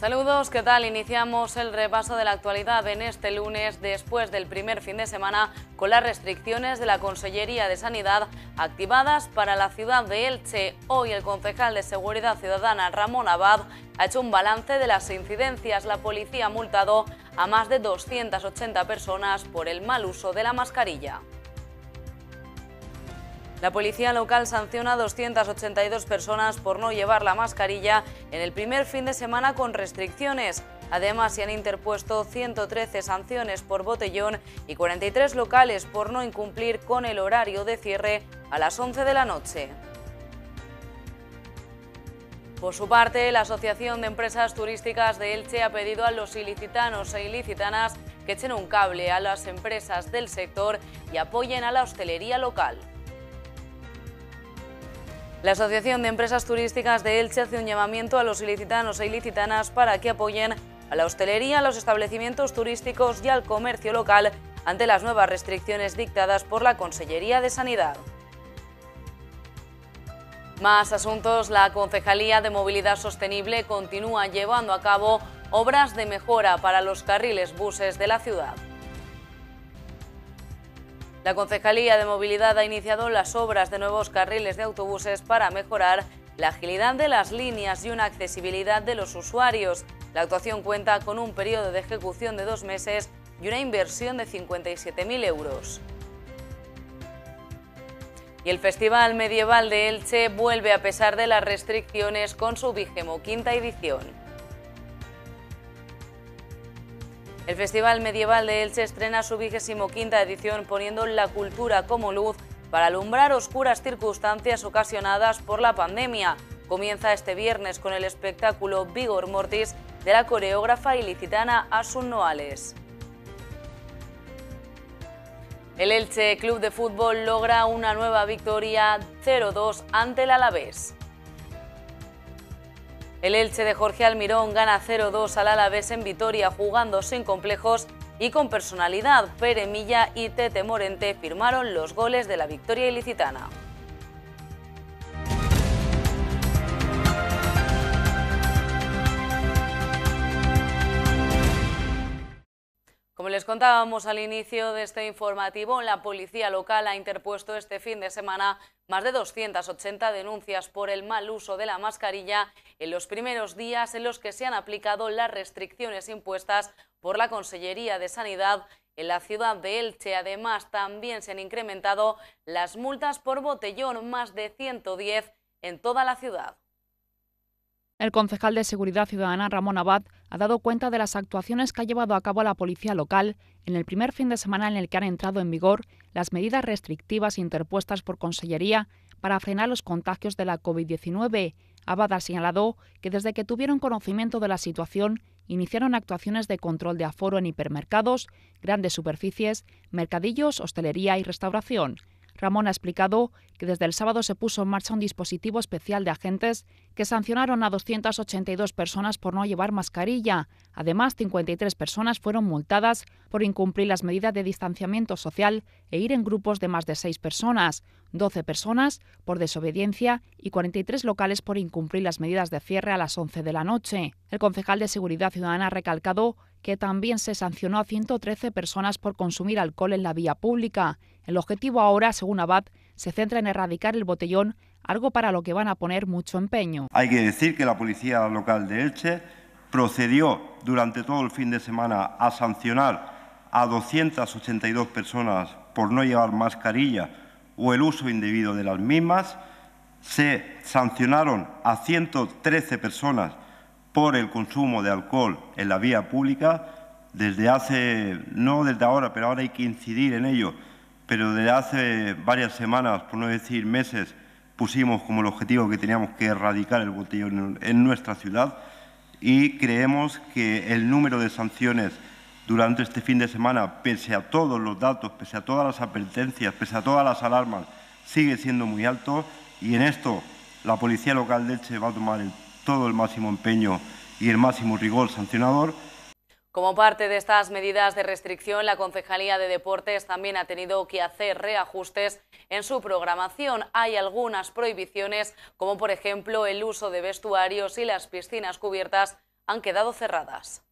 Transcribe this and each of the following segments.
Saludos, ¿qué tal? Iniciamos el repaso de la actualidad en este lunes después del primer fin de semana con las restricciones de la Consellería de Sanidad activadas para la ciudad de Elche. Hoy el concejal de Seguridad Ciudadana Ramón Abad ha hecho un balance de las incidencias. La policía ha multado a más de 280 personas por el mal uso de la mascarilla. La policía local sanciona a 282 personas por no llevar la mascarilla en el primer fin de semana con restricciones. Además, se han interpuesto 113 sanciones por botellón y 43 locales por no incumplir con el horario de cierre a las 11 de la noche. Por su parte, la Asociación de Empresas Turísticas de Elche ha pedido a los ilicitanos e ilicitanas que echen un cable a las empresas del sector y apoyen a la hostelería local. La Asociación de Empresas Turísticas de Elche hace un llamamiento a los ilicitanos e ilicitanas para que apoyen a la hostelería, a los establecimientos turísticos y al comercio local ante las nuevas restricciones dictadas por la Consellería de Sanidad. Más asuntos, la Concejalía de Movilidad Sostenible continúa llevando a cabo obras de mejora para los carriles buses de la ciudad. La Concejalía de Movilidad ha iniciado las obras de nuevos carriles de autobuses para mejorar la agilidad de las líneas y una accesibilidad de los usuarios. La actuación cuenta con un periodo de ejecución de dos meses y una inversión de 57.000 euros. Y el Festival Medieval de Elche vuelve a pesar de las restricciones con su vigésimo quinta edición. El Festival Medieval de Elche estrena su vigésimo quinta edición poniendo la cultura como luz para alumbrar oscuras circunstancias ocasionadas por la pandemia. Comienza este viernes con el espectáculo Vigor Mortis de la coreógrafa ilicitana Asun Noales. El Elche Club de Fútbol logra una nueva victoria 0-2 ante el Alavés. El Elche de Jorge Almirón gana 0-2 al Alavés en Vitoria, jugando sin complejos y con personalidad. Pere Milla y Tete Morente firmaron los goles de la victoria ilicitana. les contábamos al inicio de este informativo, la policía local ha interpuesto este fin de semana más de 280 denuncias por el mal uso de la mascarilla en los primeros días en los que se han aplicado las restricciones impuestas por la Consellería de Sanidad en la ciudad de Elche. Además, también se han incrementado las multas por botellón, más de 110 en toda la ciudad. El concejal de Seguridad Ciudadana Ramón Abad ha dado cuenta de las actuaciones que ha llevado a cabo la policía local en el primer fin de semana en el que han entrado en vigor las medidas restrictivas interpuestas por Consellería para frenar los contagios de la COVID-19. Abad ha señalado que desde que tuvieron conocimiento de la situación, iniciaron actuaciones de control de aforo en hipermercados, grandes superficies, mercadillos, hostelería y restauración. Ramón ha explicado que desde el sábado se puso en marcha un dispositivo especial de agentes que sancionaron a 282 personas por no llevar mascarilla. Además, 53 personas fueron multadas por incumplir las medidas de distanciamiento social e ir en grupos de más de 6 personas, 12 personas por desobediencia y 43 locales por incumplir las medidas de cierre a las 11 de la noche. El concejal de Seguridad Ciudadana ha recalcado que también se sancionó a 113 personas por consumir alcohol en la vía pública el objetivo ahora, según Abad, se centra en erradicar el botellón, algo para lo que van a poner mucho empeño. Hay que decir que la policía local de Elche procedió durante todo el fin de semana a sancionar a 282 personas por no llevar mascarilla o el uso indebido de las mismas. Se sancionaron a 113 personas por el consumo de alcohol en la vía pública. Desde hace, no desde ahora, pero ahora hay que incidir en ello, pero desde hace varias semanas, por no decir meses, pusimos como el objetivo que teníamos que erradicar el botellón en nuestra ciudad y creemos que el número de sanciones durante este fin de semana, pese a todos los datos, pese a todas las advertencias, pese a todas las alarmas, sigue siendo muy alto y en esto la Policía Local de Elche va a tomar todo el máximo empeño y el máximo rigor sancionador. Como parte de estas medidas de restricción, la Concejalía de Deportes también ha tenido que hacer reajustes en su programación. Hay algunas prohibiciones, como por ejemplo el uso de vestuarios y las piscinas cubiertas han quedado cerradas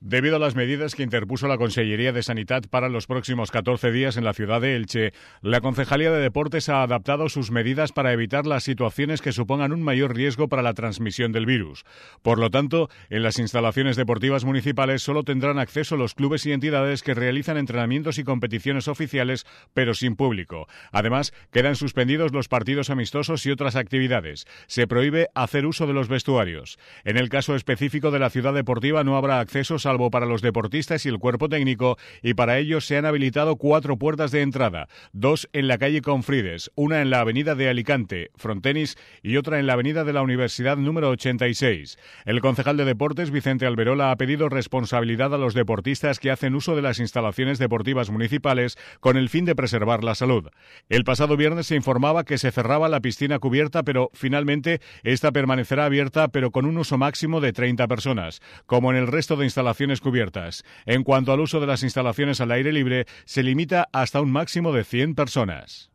debido a las medidas que interpuso la Consellería de Sanidad para los próximos 14 días en la ciudad de Elche. La Concejalía de Deportes ha adaptado sus medidas para evitar las situaciones que supongan un mayor riesgo para la transmisión del virus. Por lo tanto, en las instalaciones deportivas municipales solo tendrán acceso los clubes y entidades que realizan entrenamientos y competiciones oficiales, pero sin público. Además, quedan suspendidos los partidos amistosos y otras actividades. Se prohíbe hacer uso de los vestuarios. En el caso específico de la ciudad deportiva no habrá acceso a salvo para los deportistas y el cuerpo técnico, y para ello se han habilitado cuatro puertas de entrada, dos en la calle Confrides, una en la avenida de Alicante, Frontenis, y otra en la avenida de la Universidad número 86. El concejal de Deportes, Vicente Alberola, ha pedido responsabilidad a los deportistas que hacen uso de las instalaciones deportivas municipales con el fin de preservar la salud. El pasado viernes se informaba que se cerraba la piscina cubierta, pero finalmente esta permanecerá abierta, pero con un uso máximo de 30 personas. Como en el resto de instalaciones, cubiertas. En cuanto al uso de las instalaciones al aire libre, se limita hasta un máximo de 100 personas.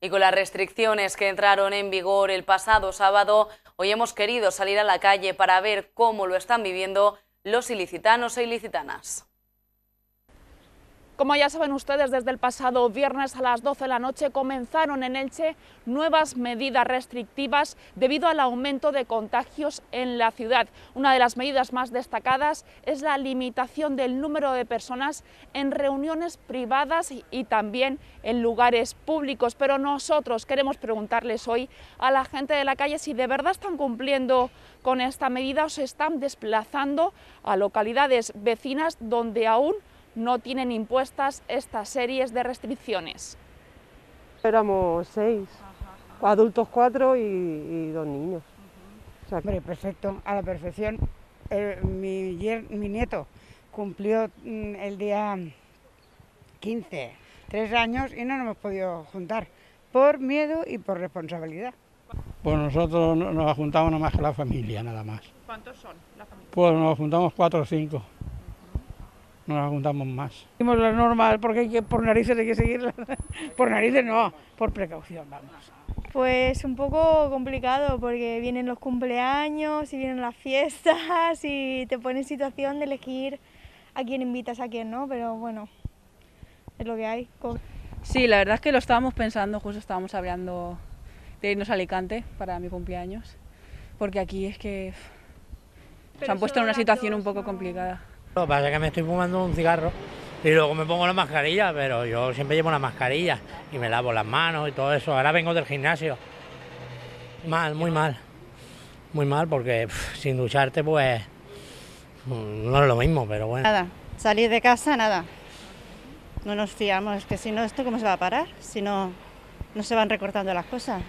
Y con las restricciones que entraron en vigor el pasado sábado, hoy hemos querido salir a la calle para ver cómo lo están viviendo los ilicitanos e ilicitanas. Como ya saben ustedes, desde el pasado viernes a las 12 de la noche comenzaron en Elche nuevas medidas restrictivas debido al aumento de contagios en la ciudad. Una de las medidas más destacadas es la limitación del número de personas en reuniones privadas y también en lugares públicos. Pero nosotros queremos preguntarles hoy a la gente de la calle si de verdad están cumpliendo con esta medida o se están desplazando a localidades vecinas donde aún no tienen impuestas estas series de restricciones. Éramos seis, adultos cuatro y, dos niños. Hombre, perfecto, a la perfección. Eh, mi, nieto cumplió mm, el día 15, tres años y no nos hemos podido juntar por miedo y por responsabilidad. Pues nosotros nos juntamos nada más que la familia, nada más. ¿Cuántos son la familia? Pues nos juntamos cuatro o cinco no nos juntamos más. Seguimos las porque por narices hay que seguirla... por narices no, por precaución, vamos. Pues un poco complicado porque vienen los cumpleaños y vienen las fiestas y te pones en situación de elegir a quién invitas, a quién no, pero bueno, es lo que hay. Sí, la verdad es que lo estábamos pensando, justo estábamos hablando de irnos a Alicante para mi cumpleaños, porque aquí es que se han puesto en una situación un poco complicada. Lo que pasa es que me estoy fumando un cigarro y luego me pongo la mascarilla, pero yo siempre llevo la mascarilla y me lavo las manos y todo eso. Ahora vengo del gimnasio. Mal, muy mal. Muy mal porque sin ducharte pues mm, no es lo mismo, pero bueno. Nada, salir de casa, nada. No nos fiamos, es que si no, ¿esto cómo se va a parar? Si no, no se van recortando las cosas.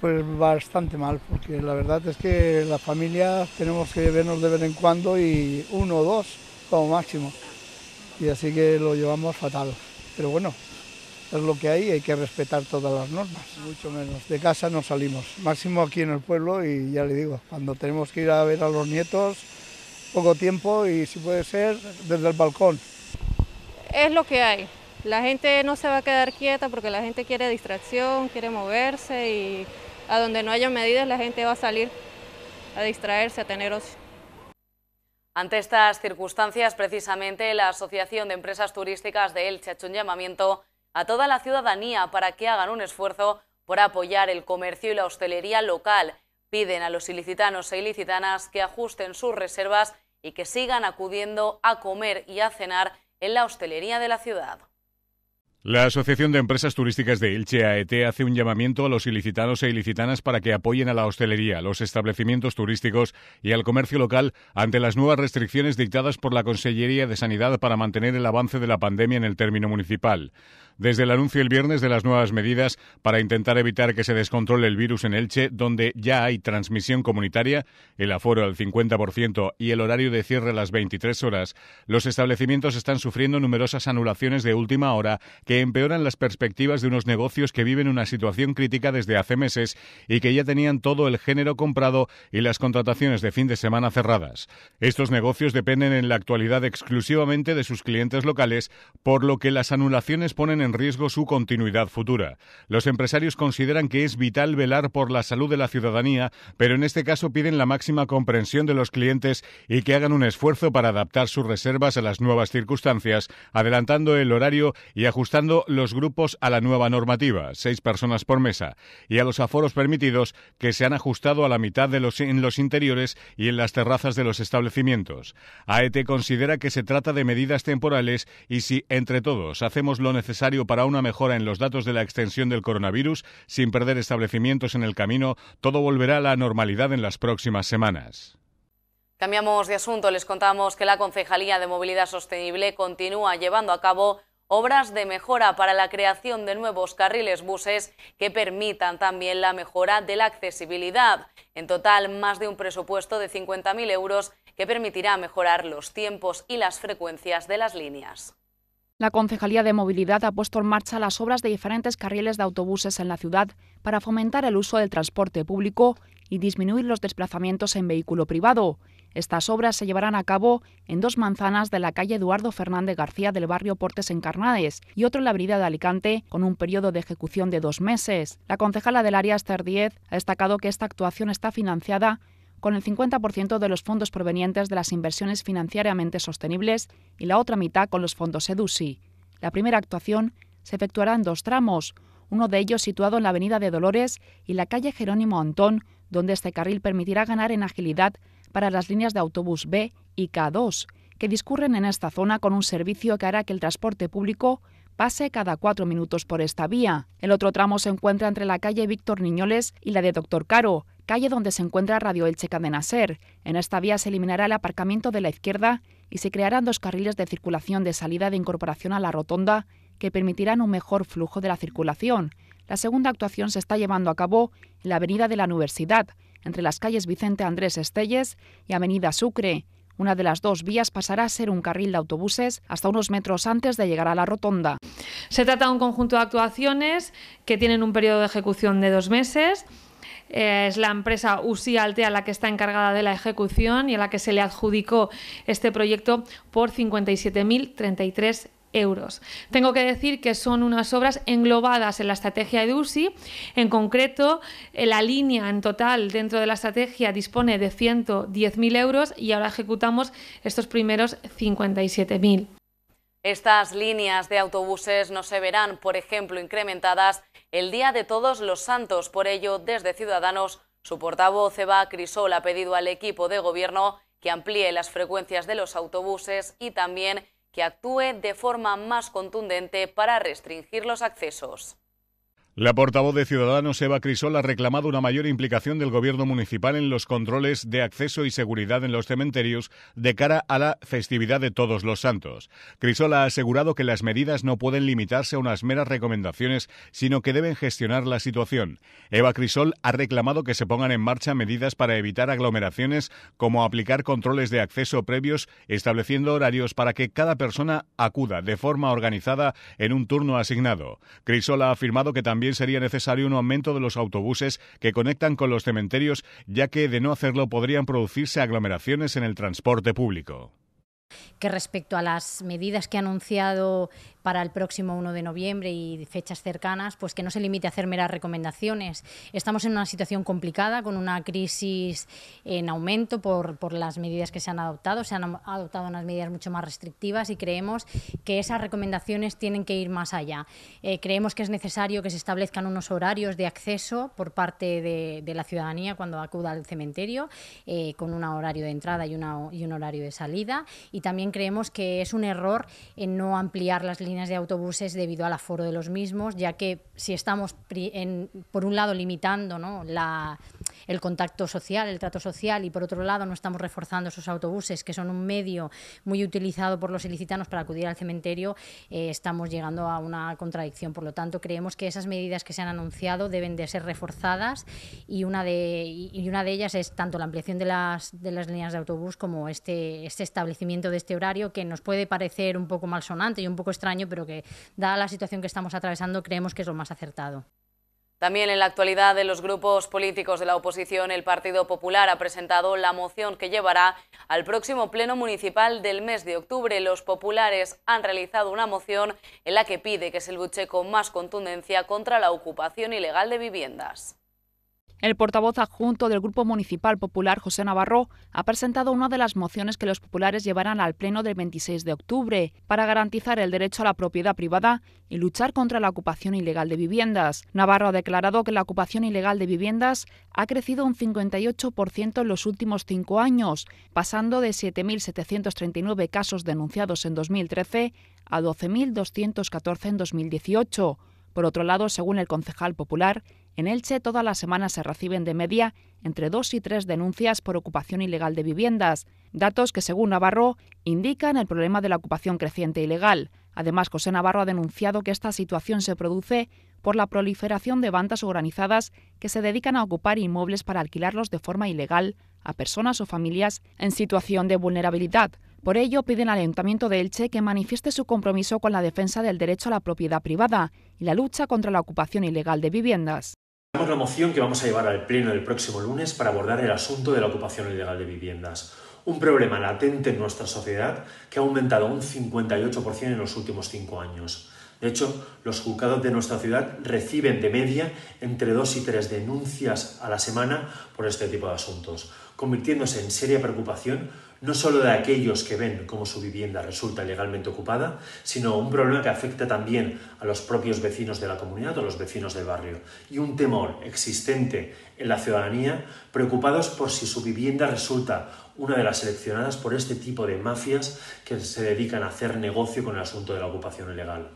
Pues bastante mal, porque la verdad es que las familias tenemos que vernos de vez en cuando y uno o dos como máximo. Y así que lo llevamos fatal. Pero bueno, es lo que hay, hay que respetar todas las normas, mucho menos. De casa no salimos, máximo aquí en el pueblo y ya le digo, cuando tenemos que ir a ver a los nietos, poco tiempo y si puede ser desde el balcón. Es lo que hay. La gente no se va a quedar quieta porque la gente quiere distracción, quiere moverse y a donde no haya medidas la gente va a salir a distraerse, a tener ocio. Ante estas circunstancias, precisamente la Asociación de Empresas Turísticas de Elche ha hecho un llamamiento a toda la ciudadanía para que hagan un esfuerzo por apoyar el comercio y la hostelería local. Piden a los ilicitanos e ilicitanas que ajusten sus reservas y que sigan acudiendo a comer y a cenar en la hostelería de la ciudad. La Asociación de Empresas Turísticas de Elche, AET, hace un llamamiento a los ilicitanos e ilicitanas para que apoyen a la hostelería, los establecimientos turísticos y al comercio local ante las nuevas restricciones dictadas por la Consellería de Sanidad para mantener el avance de la pandemia en el término municipal. Desde el anuncio el viernes de las nuevas medidas para intentar evitar que se descontrole el virus en Elche, donde ya hay transmisión comunitaria, el aforo al 50% y el horario de cierre a las 23 horas, los establecimientos están sufriendo numerosas anulaciones de última hora que empeoran las perspectivas de unos negocios que viven una situación crítica desde hace meses y que ya tenían todo el género comprado y las contrataciones de fin de semana cerradas. Estos negocios dependen en la actualidad exclusivamente de sus clientes locales, por lo que las anulaciones ponen en riesgo su continuidad futura. Los empresarios consideran que es vital velar por la salud de la ciudadanía, pero en este caso piden la máxima comprensión de los clientes y que hagan un esfuerzo para adaptar sus reservas a las nuevas circunstancias, adelantando el horario y ajustando los grupos a la nueva normativa, seis personas por mesa, y a los aforos permitidos que se han ajustado a la mitad de los, en los interiores y en las terrazas de los establecimientos. AET considera que se trata de medidas temporales y si entre todos hacemos lo necesario para una mejora en los datos de la extensión del coronavirus, sin perder establecimientos en el camino, todo volverá a la normalidad en las próximas semanas. Cambiamos de asunto. Les contamos que la Concejalía de Movilidad Sostenible continúa llevando a cabo obras de mejora para la creación de nuevos carriles buses que permitan también la mejora de la accesibilidad. En total, más de un presupuesto de 50.000 euros que permitirá mejorar los tiempos y las frecuencias de las líneas. La Concejalía de Movilidad ha puesto en marcha las obras de diferentes carriles de autobuses en la ciudad para fomentar el uso del transporte público y disminuir los desplazamientos en vehículo privado. Estas obras se llevarán a cabo en dos manzanas de la calle Eduardo Fernández García del barrio Portes Encarnades y otro en la avenida de Alicante, con un periodo de ejecución de dos meses. La concejala del área, Esther 10 ha destacado que esta actuación está financiada con el 50% de los fondos provenientes de las inversiones financiariamente sostenibles y la otra mitad con los fondos EDUSI. La primera actuación se efectuará en dos tramos, uno de ellos situado en la Avenida de Dolores y la calle Jerónimo Antón, donde este carril permitirá ganar en agilidad para las líneas de autobús B y K2, que discurren en esta zona con un servicio que hará que el transporte público pase cada cuatro minutos por esta vía. El otro tramo se encuentra entre la calle Víctor Niñoles y la de Doctor Caro, calle donde se encuentra Radio Elche de Ser. En esta vía se eliminará el aparcamiento de la izquierda y se crearán dos carriles de circulación de salida de incorporación a la rotonda que permitirán un mejor flujo de la circulación. La segunda actuación se está llevando a cabo en la Avenida de la Universidad, entre las calles Vicente Andrés Estelles y Avenida Sucre. Una de las dos vías pasará a ser un carril de autobuses hasta unos metros antes de llegar a la rotonda. Se trata de un conjunto de actuaciones que tienen un periodo de ejecución de dos meses. Eh, es la empresa UCI Altea la que está encargada de la ejecución y a la que se le adjudicó este proyecto por 57.033 tengo que decir que son unas obras englobadas en la estrategia de UCI. En concreto, eh, la línea en total dentro de la estrategia dispone de 110.000 euros y ahora ejecutamos estos primeros 57.000. Estas líneas de autobuses no se verán, por ejemplo, incrementadas el Día de Todos los Santos. Por ello, desde Ciudadanos, su portavoz Eva Crisol ha pedido al equipo de gobierno que amplíe las frecuencias de los autobuses y también que actúe de forma más contundente para restringir los accesos. La portavoz de Ciudadanos, Eva Crisol, ha reclamado una mayor implicación del Gobierno municipal en los controles de acceso y seguridad en los cementerios de cara a la festividad de Todos los Santos. Crisol ha asegurado que las medidas no pueden limitarse a unas meras recomendaciones, sino que deben gestionar la situación. Eva Crisol ha reclamado que se pongan en marcha medidas para evitar aglomeraciones, como aplicar controles de acceso previos, estableciendo horarios para que cada persona acuda de forma organizada en un turno asignado. Crisol ha afirmado que también sería necesario un aumento de los autobuses que conectan con los cementerios, ya que de no hacerlo podrían producirse aglomeraciones en el transporte público que respecto a las medidas que ha anunciado para el próximo 1 de noviembre y fechas cercanas, pues que no se limite a hacer meras recomendaciones. Estamos en una situación complicada, con una crisis en aumento por, por las medidas que se han adoptado. Se han adoptado unas medidas mucho más restrictivas y creemos que esas recomendaciones tienen que ir más allá. Eh, creemos que es necesario que se establezcan unos horarios de acceso por parte de, la ciudadanía cuando acuda al cementerio, eh, con un horario de entrada y, y un horario de salida. Y también creemos que es un error en no ampliar las líneas de autobuses debido al aforo de los mismos, ya que si estamos, en, por un lado, limitando ¿no? la, el contacto social, el trato social y por otro lado no estamos reforzando esos autobuses que son un medio muy utilizado por los ilicitanos para acudir al cementerio, eh, estamos llegando a una contradicción. Por lo tanto, creemos que esas medidas que se han anunciado deben de ser reforzadas y una de, una de ellas es tanto la ampliación de las, líneas de autobús como este, este establecimiento de este horario que nos puede parecer un poco malsonante y un poco extraño, pero que dada la situación que estamos atravesando creemos que es lo más acertado. También en la actualidad de los grupos políticos de la oposición, el Partido Popular ha presentado la moción que llevará al próximo Pleno Municipal del mes de octubre. Los populares han realizado una moción en la que pide que se luche con más contundencia contra la ocupación ilegal de viviendas. El portavoz adjunto del Grupo Municipal Popular, José Navarro, ha presentado una de las mociones que los populares llevarán al Pleno del 26 de octubre para garantizar el derecho a la propiedad privada y luchar contra la ocupación ilegal de viviendas. Navarro ha declarado que la ocupación ilegal de viviendas ha crecido un 58% en los últimos cinco años, pasando de 7.739 casos denunciados en 2013 a 12.214 en 2018. Por otro lado, según el concejal popular, en Elche todas las semanas se reciben de media entre dos y tres denuncias por ocupación ilegal de viviendas, datos que según Navarro indican el problema de la ocupación creciente ilegal. Además, José Navarro ha denunciado que esta situación se produce por la proliferación de bandas organizadas que se dedican a ocupar inmuebles para alquilarlos de forma ilegal a personas o familias en situación de vulnerabilidad. Por ello, piden al Ayuntamiento de Elche que manifieste su compromiso con la defensa del derecho a la propiedad privada y la lucha contra la ocupación ilegal de viviendas la moción que vamos a llevar al Pleno el próximo lunes para abordar el asunto de la ocupación ilegal de viviendas, un problema latente en nuestra sociedad que ha aumentado un 58% en los últimos cinco años. De hecho, los juzgados de nuestra ciudad reciben de media entre dos y tres denuncias a la semana por este tipo de asuntos, convirtiéndose en seria preocupación no solo de aquellos que ven cómo su vivienda resulta ilegalmente ocupada, sino un problema que afecta también a los propios vecinos de la comunidad o los vecinos del barrio, y un temor existente en la ciudadanía preocupados por si su vivienda resulta una de las seleccionadas por este tipo de mafias que se dedican a hacer negocio con el asunto de la ocupación ilegal.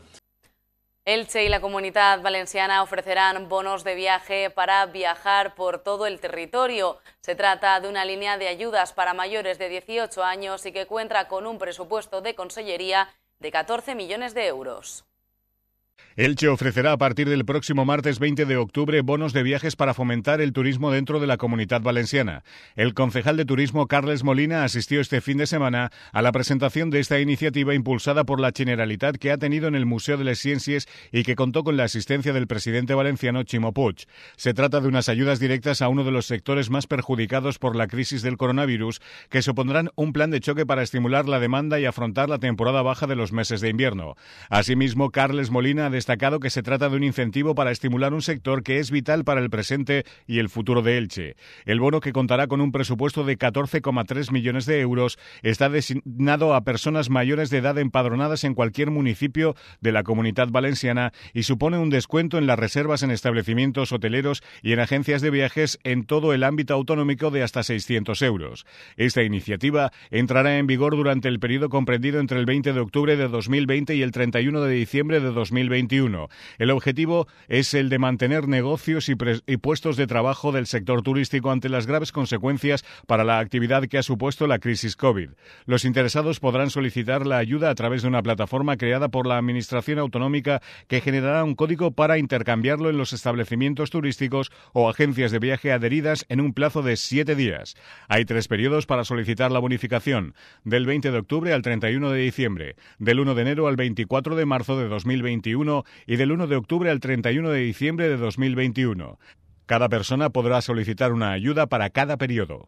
Elche y la Comunidad Valenciana ofrecerán bonos de viaje para viajar por todo el territorio. Se trata de una línea de ayudas para mayores de 18 años y que cuenta con un presupuesto de consellería de 14 millones de euros. Elche ofrecerá a partir del próximo martes 20 de octubre bonos de viajes para fomentar el turismo dentro de la comunidad valenciana. El concejal de turismo Carles Molina asistió este fin de semana a la presentación de esta iniciativa impulsada por la Generalitat que ha tenido en el Museo de las Ciencias y que contó con la asistencia del presidente valenciano Chimo Puig. Se trata de unas ayudas directas a uno de los sectores más perjudicados por la crisis del coronavirus que supondrán un plan de choque para estimular la demanda y afrontar la temporada baja de los meses de invierno. Asimismo, Carles Molina destacado que se trata de un incentivo para estimular un sector que es vital para el presente y el futuro de Elche. El bono, que contará con un presupuesto de 14,3 millones de euros, está designado a personas mayores de edad empadronadas en cualquier municipio de la comunidad valenciana y supone un descuento en las reservas en establecimientos hoteleros y en agencias de viajes en todo el ámbito autonómico de hasta 600 euros. Esta iniciativa entrará en vigor durante el periodo comprendido entre el 20 de octubre de 2020 y el 31 de diciembre de 2020. El objetivo es el de mantener negocios y, y puestos de trabajo del sector turístico ante las graves consecuencias para la actividad que ha supuesto la crisis COVID. Los interesados podrán solicitar la ayuda a través de una plataforma creada por la Administración Autonómica que generará un código para intercambiarlo en los establecimientos turísticos o agencias de viaje adheridas en un plazo de siete días. Hay tres periodos para solicitar la bonificación, del 20 de octubre al 31 de diciembre, del 1 de enero al 24 de marzo de 2021 y del 1 de octubre al 31 de diciembre de 2021. Cada persona podrá solicitar una ayuda para cada periodo.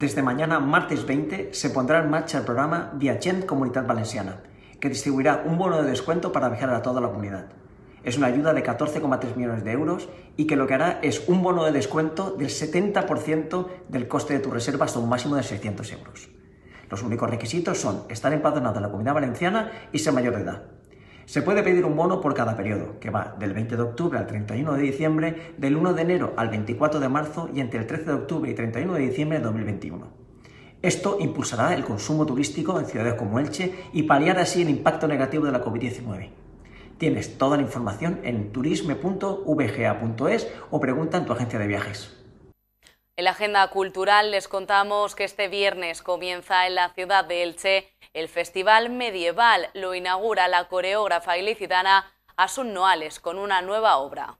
Desde mañana, martes 20, se pondrá en marcha el programa gent Comunidad Valenciana, que distribuirá un bono de descuento para viajar a toda la comunidad. Es una ayuda de 14,3 millones de euros y que lo que hará es un bono de descuento del 70% del coste de tu reserva hasta un máximo de 600 euros. Los únicos requisitos son estar empadronado en la Comunidad Valenciana y ser mayor de edad. Se puede pedir un bono por cada periodo, que va del 20 de octubre al 31 de diciembre, del 1 de enero al 24 de marzo y entre el 13 de octubre y 31 de diciembre de 2021. Esto impulsará el consumo turístico en ciudades como Elche y paliará así el impacto negativo de la COVID-19. Tienes toda la información en turisme.vga.es o pregunta en tu agencia de viajes. En la agenda cultural les contamos que este viernes comienza en la ciudad de Elche el Festival Medieval. Lo inaugura la coreógrafa ilicitana Asun Noales con una nueva obra.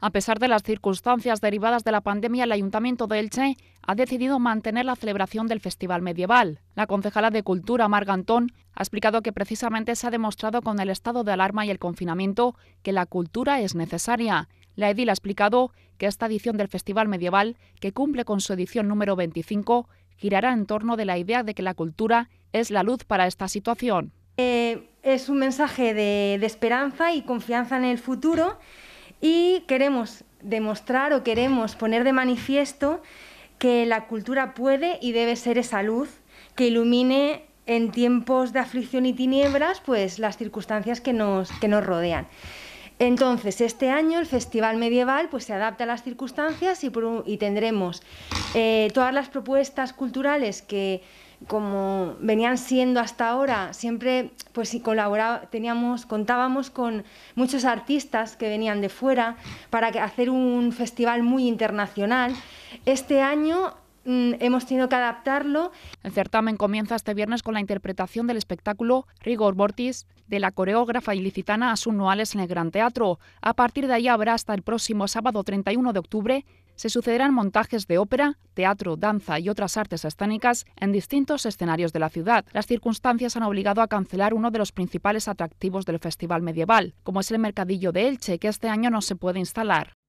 A pesar de las circunstancias derivadas de la pandemia, el Ayuntamiento de Elche ha decidido mantener la celebración del Festival Medieval. La concejala de Cultura, Marga Antón, ha explicado que precisamente se ha demostrado con el estado de alarma y el confinamiento que la cultura es necesaria. La edil ha explicado que esta edición del Festival Medieval, que cumple con su edición número 25, girará en torno de la idea de que la cultura es la luz para esta situación. Eh, es un mensaje de, esperanza y confianza en el futuro y queremos demostrar o queremos poner de manifiesto que la cultura puede y debe ser esa luz que ilumine en tiempos de aflicción y tinieblas pues las circunstancias que nos, que nos rodean. Entonces, este año el Festival Medieval pues, se adapta a las circunstancias y, tendremos eh, todas las propuestas culturales que, como venían siendo hasta ahora, siempre pues, teníamos, contábamos con muchos artistas que venían de fuera para hacer un festival muy internacional. Este año Mm, hemos tenido que adaptarlo. El certamen comienza este viernes con la interpretación del espectáculo Rigor Mortis de la coreógrafa ilicitana Asun Noales en el Gran Teatro. A partir de ahí habrá hasta el próximo sábado 31 de octubre se sucederán montajes de ópera, teatro, danza y otras artes escénicas en distintos escenarios de la ciudad. Las circunstancias han obligado a cancelar uno de los principales atractivos del Festival Medieval, como es el Mercadillo de Elche, que este año no se puede instalar.